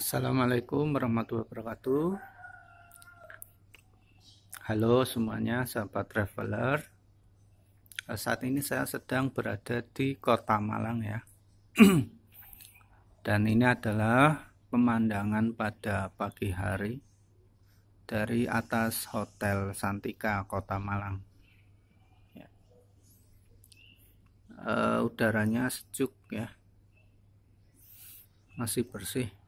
Assalamualaikum warahmatullahi wabarakatuh Halo semuanya sahabat traveler eh, Saat ini saya sedang berada di kota Malang ya Dan ini adalah pemandangan pada pagi hari Dari atas Hotel Santika kota Malang uh, Udaranya sejuk ya Masih bersih